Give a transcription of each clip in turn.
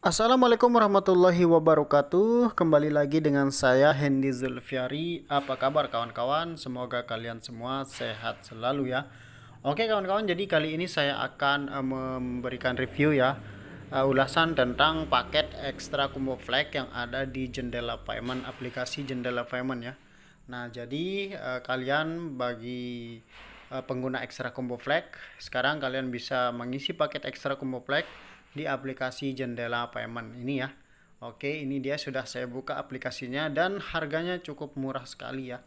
Assalamualaikum warahmatullahi wabarakatuh Kembali lagi dengan saya Hendy Zulfiari Apa kabar kawan-kawan? Semoga kalian semua sehat selalu ya Oke kawan-kawan jadi kali ini saya akan eh, memberikan review ya eh, Ulasan tentang paket ekstra combo flag yang ada di jendela payment Aplikasi jendela payment ya Nah jadi eh, kalian bagi pengguna ekstra combo flag Sekarang kalian bisa mengisi paket ekstra combo flag di aplikasi jendela payment ini ya. Oke, ini dia sudah saya buka aplikasinya dan harganya cukup murah sekali ya.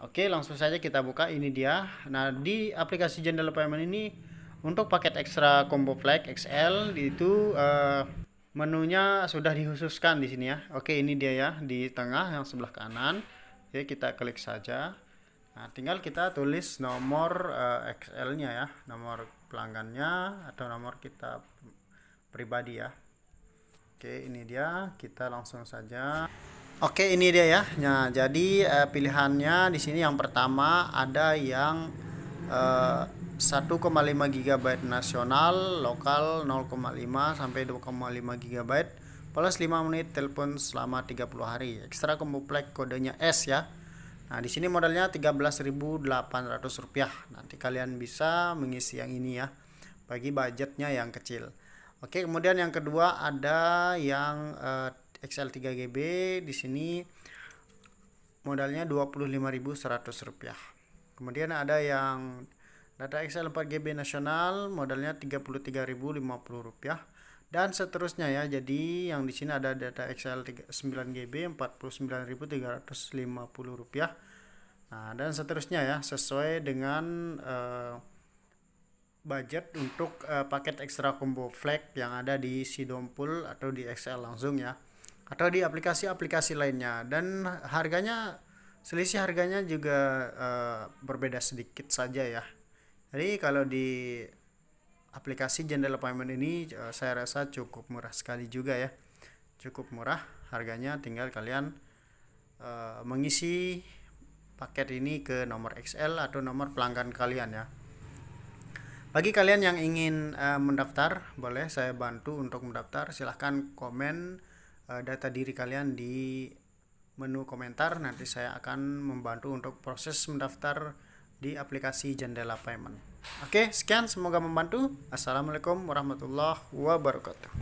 Oke, langsung saja kita buka ini dia. Nah, di aplikasi jendela payment ini untuk paket ekstra combo flag XL itu uh, menunya sudah dihususkan di sini ya. Oke, ini dia ya di tengah yang sebelah kanan. Jadi kita klik saja. Nah, tinggal kita tulis nomor uh, eh, XL-nya ya, nomor pelanggannya atau nomor kita pribadi ya Oke ini dia kita langsung saja Oke ini dia ya nah jadi eh, pilihannya di sini yang pertama ada yang eh, 1,5 GB nasional lokal 0,5 sampai 2,5 GB plus 5 menit telepon selama 30 hari ekstra komplek kodenya S ya nah di sini modalnya 13.800 rupiah nanti kalian bisa mengisi yang ini ya bagi budgetnya yang kecil Oke, kemudian yang kedua ada yang uh, eh, XL3GB di sini modalnya 25.100 rupiah. Kemudian ada yang data XL4GB nasional modalnya 33.050 rupiah dan seterusnya ya. Jadi yang di sini ada data XL9GB 49.350 rupiah. Nah, dan seterusnya ya sesuai dengan uh, budget untuk uh, paket ekstra combo flag yang ada di Sidompul atau di XL langsung ya atau di aplikasi-aplikasi lainnya dan harganya selisih harganya juga uh, berbeda sedikit saja ya jadi kalau di aplikasi jendela payment ini uh, saya rasa cukup murah sekali juga ya cukup murah harganya tinggal kalian uh, mengisi paket ini ke nomor XL atau nomor pelanggan kalian ya bagi kalian yang ingin uh, mendaftar, boleh saya bantu untuk mendaftar. Silahkan komen uh, data diri kalian di menu komentar. Nanti saya akan membantu untuk proses mendaftar di aplikasi Jendela Payment. Oke, sekian. Semoga membantu. Assalamualaikum warahmatullahi wabarakatuh.